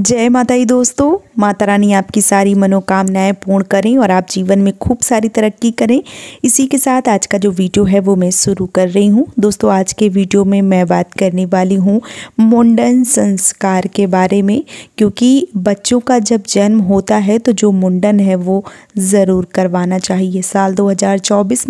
जय माता माताई दोस्तों माता रानी आपकी सारी मनोकामनाएं पूर्ण करें और आप जीवन में खूब सारी तरक्की करें इसी के साथ आज का जो वीडियो है वो मैं शुरू कर रही हूं दोस्तों आज के वीडियो में मैं बात करने वाली हूं मुंडन संस्कार के बारे में क्योंकि बच्चों का जब जन्म होता है तो जो मुंडन है वो ज़रूर करवाना चाहिए साल दो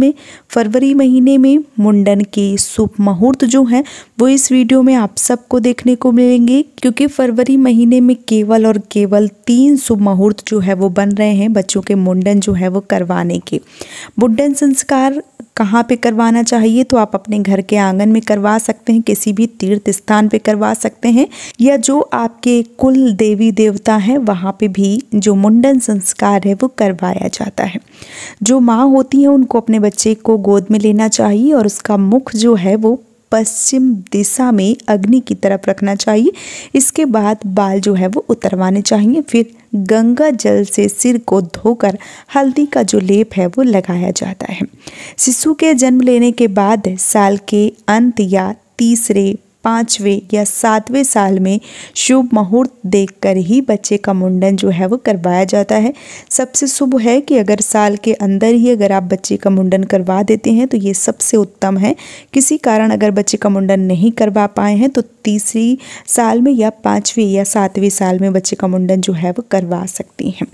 में फरवरी महीने में मुंडन के शुभ मुहूर्त जो हैं वो इस वीडियो में आप सबको देखने को मिलेंगे क्योंकि फरवरी महीने में केवल और केवल तीन शुभ मुहूर्त जो है वो बन रहे हैं बच्चों के मुंडन जो है वो करवाने के मुंडन संस्कार कहाँ पे करवाना चाहिए तो आप अपने घर के आंगन में करवा सकते हैं किसी भी तीर्थ स्थान पे करवा सकते हैं या जो आपके कुल देवी देवता हैं वहाँ पे भी जो मुंडन संस्कार है वो करवाया जाता है जो माँ होती हैं उनको अपने बच्चे को गोद में लेना चाहिए और उसका मुख जो है वो पश्चिम दिशा में अग्नि की तरफ रखना चाहिए इसके बाद बाल जो है वो उतरवाने चाहिए फिर गंगा जल से सिर को धोकर हल्दी का जो लेप है वो लगाया जाता है शिशु के जन्म लेने के बाद साल के अंत या तीसरे पाँचवें या सातवें साल में शुभ मुहूर्त देखकर ही बच्चे का मुंडन जो है वो करवाया जाता है सबसे शुभ है कि अगर साल के अंदर ही अगर आप बच्चे का मुंडन करवा देते हैं तो ये सबसे उत्तम है किसी कारण अगर बच्चे का मुंडन नहीं करवा पाए हैं तो तीसरी साल में या पाँचवें या सातवें साल में बच्चे का मुंडन जो है वो करवा सकती हैं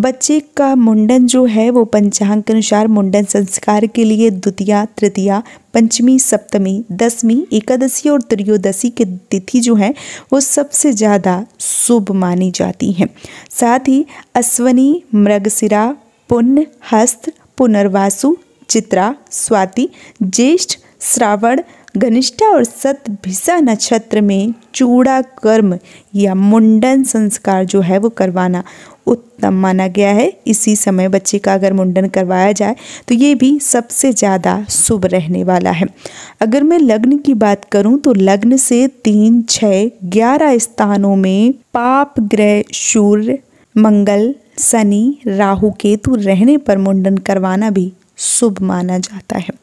बच्चे का मुंडन जो है वो पंचांग के अनुसार मुंडन संस्कार के लिए द्वितीय तृतीया पंचमी सप्तमी दसवीं एकादशी और त्रयोदशी की तिथि जो है वो सबसे ज़्यादा शुभ मानी जाती है साथ ही अश्वनी मृगशिरा पुण्य हस्त पुनर्वासु चित्रा स्वाति ज्येष्ठ श्रावण घनिष्ठा और सतभिसा नक्षत्र में चूड़ा कर्म या मुंडन संस्कार जो है वो करवाना उत्तम माना गया है इसी समय बच्चे का अगर मुंडन करवाया जाए तो ये भी सबसे ज़्यादा शुभ रहने वाला है अगर मैं लग्न की बात करूं तो लग्न से तीन छः ग्यारह स्थानों में पाप ग्रह सूर्य मंगल शनि राहु केतु रहने पर मुंडन करवाना भी शुभ माना जाता है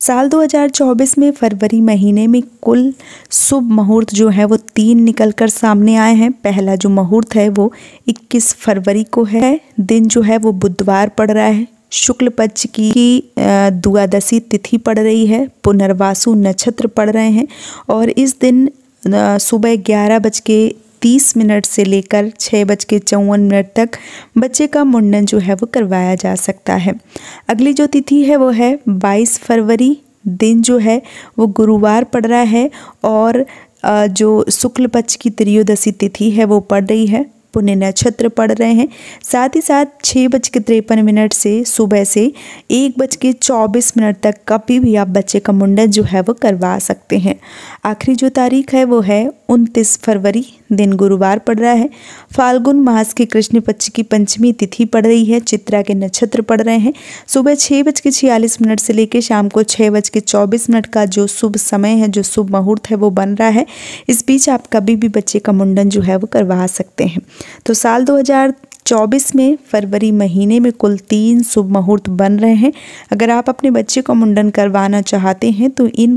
साल 2024 में फरवरी महीने में कुल शुभ मुहूर्त जो है वो तीन निकल कर सामने आए हैं पहला जो मुहूर्त है वो 21 फरवरी को है दिन जो है वो बुधवार पड़ रहा है शुक्ल पक्ष की द्वादशी तिथि पड़ रही है पुनर्वासु नक्षत्र पड़ रहे हैं और इस दिन सुबह ग्यारह बज के तीस मिनट से लेकर छः बज के चौवन मिनट तक बच्चे का मुंडन जो है वो करवाया जा सकता है अगली जो तिथि है वो है बाईस फरवरी दिन जो है वो गुरुवार पड़ रहा है और जो शुक्ल पक्ष की त्रियोदशी तिथि है वो पड़ रही है पुण्य नक्षत्र पड़ रहे हैं साथ ही साथ छः बज के तिरपन मिनट से सुबह से एक बज के चौबीस मिनट तक कभी भी आप बच्चे का मुंडन जो है वो करवा सकते हैं आखिरी जो तारीख है वो है उनतीस फरवरी दिन गुरुवार पड़ रहा है फाल्गुन मास के कृष्ण पक्ष की पंचमी तिथि पड़ रही है चित्रा के नक्षत्र पड़ रहे हैं सुबह छः बज के छियालीस मिनट से लेकर शाम को छः बज के चौबीस मिनट का जो शुभ समय है जो शुभ मुहूर्त है वो बन रहा है इस बीच आप कभी भी बच्चे का मुंडन जो है वो करवा सकते हैं तो साल दो चौबीस में फरवरी महीने में कुल तीन शुभ मुहूर्त बन रहे हैं अगर आप अपने बच्चे को मुंडन करवाना चाहते हैं तो इन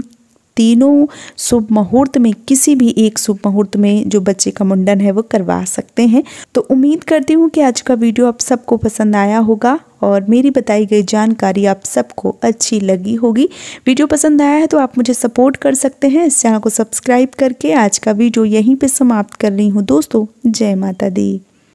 तीनों शुभ मुहूर्त में किसी भी एक शुभ मुहूर्त में जो बच्चे का मुंडन है वो करवा सकते हैं तो उम्मीद करती हूँ कि आज का वीडियो आप सबको पसंद आया होगा और मेरी बताई गई जानकारी आप सबको अच्छी लगी होगी वीडियो पसंद आया है तो आप मुझे सपोर्ट कर सकते हैं इस चैनल को सब्सक्राइब करके आज का वीडियो यहीं पे समाप्त कर रही हूँ दोस्तों जय माता दी